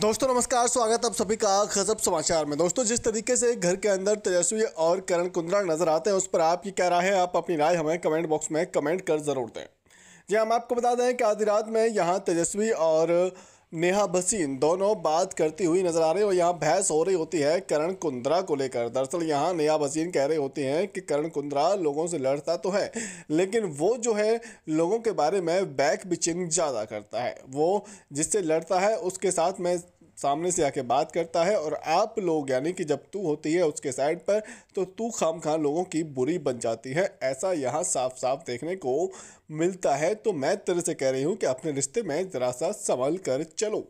दोस्तों नमस्कार स्वागत आप सभी का खजब समाचार में दोस्तों जिस तरीके से घर के अंदर तेजस्वी और करण कुंद्रा नजर आते हैं उस पर आपकी क्या राय है आप अपनी राय हमें कमेंट बॉक्स में कमेंट कर ज़रूर दें जी हम आपको बता दें कि आधी रात में यहाँ तेजस्वी और नेहा भसीन दोनों बात करती हुई नजर आ रही है और यहाँ बहस हो रही होती है करण कुंद्रा को लेकर दरअसल यहाँ नेहा भसीन कह रही होती हैं कि करण कुंद्रा लोगों से लड़ता तो है लेकिन वो जो है लोगों के बारे में बैक बिचिंग ज़्यादा करता है वो जिससे लड़ता है उसके साथ में सामने से आके बात करता है और आप लोग यानी कि जब तू होती है उसके साइड पर तो तू खाम खां लोगों की बुरी बन जाती है ऐसा यहाँ साफ साफ देखने को मिलता है तो मैं तेरे से कह रही हूँ कि अपने रिश्ते में ज़रा सा संभल कर चलो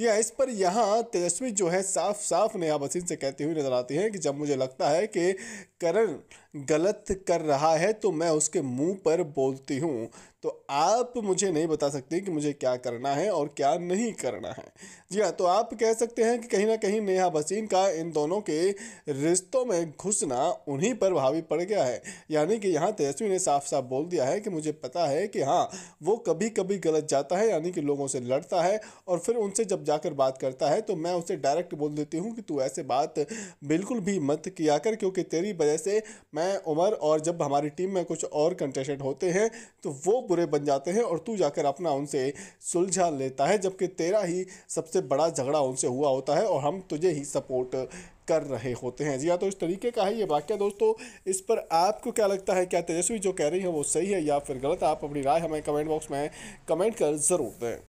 या इस पर यहाँ तेजस्वी जो है साफ साफ नेहा बसीन से कहती हुई नज़र आती हैं कि जब मुझे लगता है कि करण गलत कर रहा है तो मैं उसके मुंह पर बोलती हूँ तो आप मुझे नहीं बता सकते कि मुझे क्या करना है और क्या नहीं करना है जी हाँ तो आप कह सकते हैं कि कहीं ना कहीं नेहा भसीन का इन दोनों के रिश्तों में घुसना उन्हीं पर भावी पड़ गया है यानी कि यहाँ तेजस्वी ने साफ साफ बोल दिया है कि मुझे पता है कि हाँ वो कभी कभी गलत जाता है यानी कि लोगों से लड़ता है और फिर उनसे जब जाकर बात करता है तो मैं उसे डायरेक्ट बोल देती हूँ कि तू ऐसे बात बिल्कुल भी मत किया कर क्योंकि तेरी वजह से मैं उमर और जब हमारी टीम में कुछ और कंटेस्टेंट होते हैं तो वो बुरे बन जाते हैं और तू जाकर अपना उनसे सुलझा लेता है जबकि तेरा ही सबसे बड़ा झगड़ा उनसे हुआ होता है और हम तुझे ही सपोर्ट कर रहे होते हैं जी हाँ तो इस तरीके का है ये वाक्य दोस्तों इस पर आपको क्या लगता है क्या तेजस्वी जो कह रही है वो सही है या फिर गलत आप अपनी राय हमें कमेंट बॉक्स में कमेंट कर ज़रूर दें